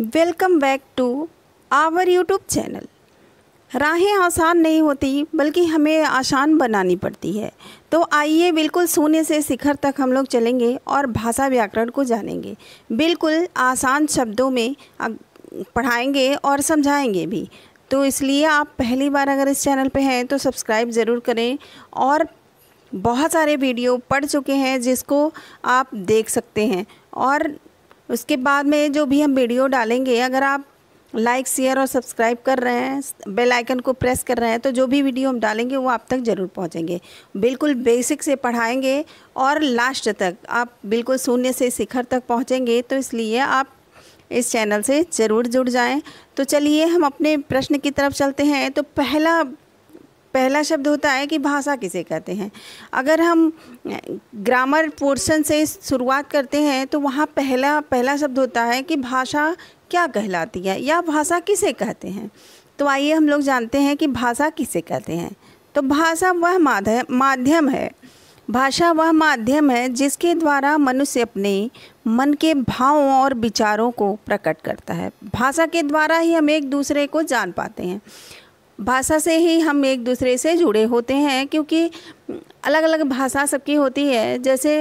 welcome back to our YouTube channel राहें आसान नहीं होती बल्कि हमें आसान बनानी पड़ती है तो आइए बिल्कुल शून्य से शिखर तक हम लोग चलेंगे और भाषा व्याकरण को जानेंगे बिल्कुल आसान शब्दों में पढ़ाएंगे और समझाएंगे भी तो इसलिए आप पहली बार अगर इस चैनल पे हैं तो सब्सक्राइब ज़रूर करें और बहुत सारे वीडियो पढ़ चुके हैं जिसको आप देख सकते हैं और उसके बाद में जो भी हम वीडियो डालेंगे अगर आप लाइक शेयर और सब्सक्राइब कर रहे हैं बेल आइकन को प्रेस कर रहे हैं तो जो भी वीडियो हम डालेंगे वो आप तक ज़रूर पहुंचेंगे बिल्कुल बेसिक से पढ़ाएंगे और लास्ट तक आप बिल्कुल शून्य से शिखर तक पहुंचेंगे तो इसलिए आप इस चैनल से ज़रूर जुड़ जाएं तो चलिए हम अपने प्रश्न की तरफ चलते हैं तो पहला पहला शब्द होता है कि भाषा किसे कहते हैं अगर हम ग्रामर पोर्शन से शुरुआत करते हैं तो वहाँ पहला पहला शब्द होता है कि भाषा क्या कहलाती है या भाषा किसे कहते हैं तो आइए हम लोग जानते हैं कि भाषा किसे कहते हैं तो भाषा वह माध्यम है भाषा वह माध्यम है जिसके द्वारा मनुष्य अपने मन के भावों और विचारों को प्रकट करता है भाषा के द्वारा ही हम एक दूसरे को जान पाते हैं भाषा से ही हम एक दूसरे से जुड़े होते हैं क्योंकि अलग अलग भाषा सबकी होती है जैसे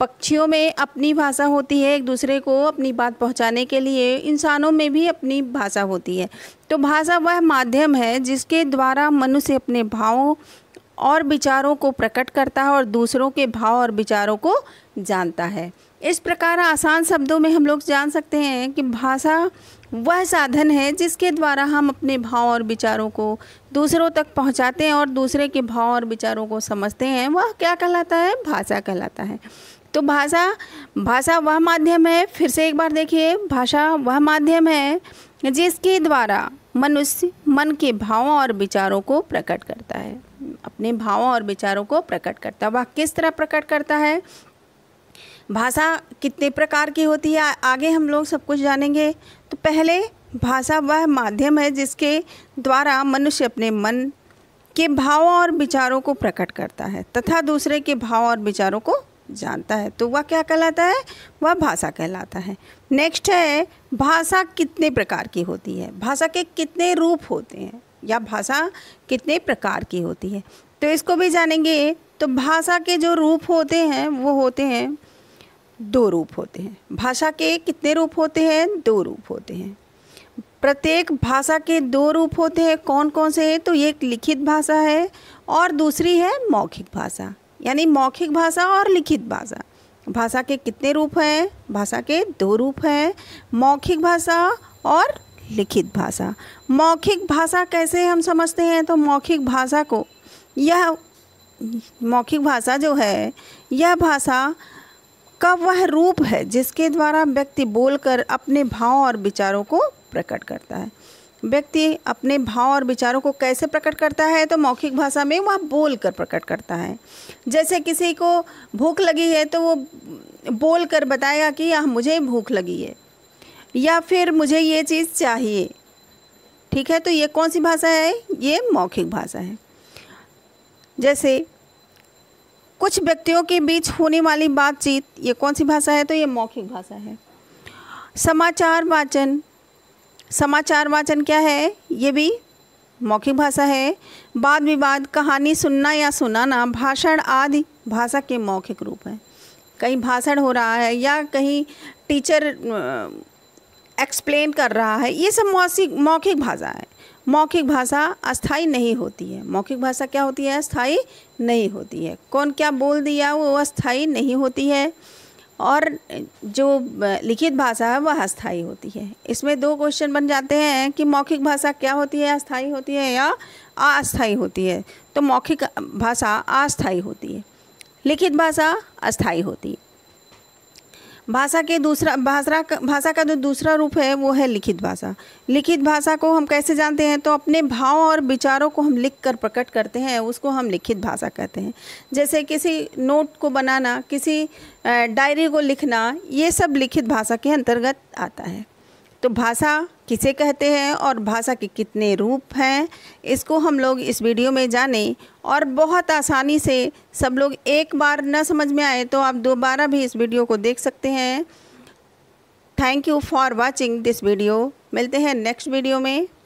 पक्षियों में अपनी भाषा होती है एक दूसरे को अपनी बात पहुंचाने के लिए इंसानों में भी अपनी भाषा होती है तो भाषा वह माध्यम है जिसके द्वारा मनुष्य अपने भावों और विचारों को प्रकट करता है और दूसरों के भाव और विचारों को जानता है इस प्रकार आसान शब्दों में हम लोग जान सकते हैं कि भाषा वह साधन है जिसके द्वारा हम अपने भाव और विचारों को दूसरों तक पहुंचाते हैं और दूसरे के भाव और विचारों को समझते हैं वह क्या कहलाता है भाषा कहलाता है तो भाषा भाषा वह माध्यम है फिर से एक बार देखिए भाषा वह माध्यम है जिसके द्वारा मनुष्य मन के भावों और विचारों को प्रकट करता है अपने भावों और विचारों को प्रकट करता है वह किस तरह प्रकट करता है भाषा कितने प्रकार की होती है आगे हम लोग सब कुछ जानेंगे तो पहले भाषा वह माध्यम है जिसके द्वारा मनुष्य अपने मन के भावों और विचारों को प्रकट करता है तथा दूसरे के भाव और विचारों को जानता है तो वह क्या कहलाता है वह भाषा कहलाता है नेक्स्ट है भाषा कितने प्रकार की होती है भाषा के कितने रूप होते हैं या भाषा कितने प्रकार की होती है तो इसको भी जानेंगे तो भाषा के जो रूप होते हैं वो होते हैं दो रूप होते हैं भाषा के कितने रूप होते हैं दो रूप होते हैं प्रत्येक भाषा के दो रूप होते हैं कौन कौन से हैं तो ये एक लिखित भाषा है और दूसरी है मौखिक भाषा यानी मौखिक भाषा और लिखित भाषा भाषा के कितने रूप हैं भाषा के दो रूप हैं मौखिक भाषा और लिखित भाषा मौखिक भाषा कैसे हम समझते हैं तो मौखिक भाषा को यह मौखिक भाषा जो है यह भाषा का वह रूप है जिसके द्वारा व्यक्ति बोलकर अपने भाव और विचारों को प्रकट करता है व्यक्ति अपने भाव और विचारों को कैसे प्रकट करता है तो मौखिक भाषा में वह बोल कर प्रकट करता है जैसे किसी को भूख लगी है तो वो बोल कर बताएगा कि यह मुझे भूख लगी है या फिर मुझे ये चीज़ चाहिए ठीक है तो ये कौन सी भाषा है ये मौखिक भाषा है जैसे कुछ व्यक्तियों के बीच होने वाली बातचीत ये कौन सी भाषा है तो ये मौखिक भाषा है समाचार वाचन समाचार वाचन क्या है ये भी मौखिक भाषा है वाद विवाद कहानी सुनना या सुनाना भाषण आदि भाषा के मौखिक रूप है कहीं भाषण हो रहा है या कहीं टीचर एक्सप्लेन कर रहा है ये सब मौसिक मौखिक भाषा है मौखिक भाषा अस्थाई नहीं होती है मौखिक भाषा क्या होती है अस्थाई नहीं होती है कौन क्या बोल दिया वो अस्थाई नहीं होती है और जो लिखित भाषा है वह अस्थाई होती है इसमें दो क्वेश्चन बन जाते हैं कि मौखिक भाषा क्या होती है अस्थाई होती है या अस्थाई होती है तो मौखिक भाषा अस्थाई होती है लिखित भाषा अस्थाई होती है भाषा के दूसरा भाषा भाषा का जो दूसरा रूप है वो है लिखित भाषा लिखित भाषा को हम कैसे जानते हैं तो अपने भाव और विचारों को हम लिख कर प्रकट करते हैं उसको हम लिखित भाषा कहते हैं जैसे किसी नोट को बनाना किसी डायरी को लिखना ये सब लिखित भाषा के अंतर्गत आता है तो भाषा किसे कहते हैं और भाषा के कितने रूप हैं इसको हम लोग इस वीडियो में जानें और बहुत आसानी से सब लोग एक बार न समझ में आए तो आप दोबारा भी इस वीडियो को देख सकते हैं thank you for watching this video मिलते हैं नेक्स्ट वीडियो में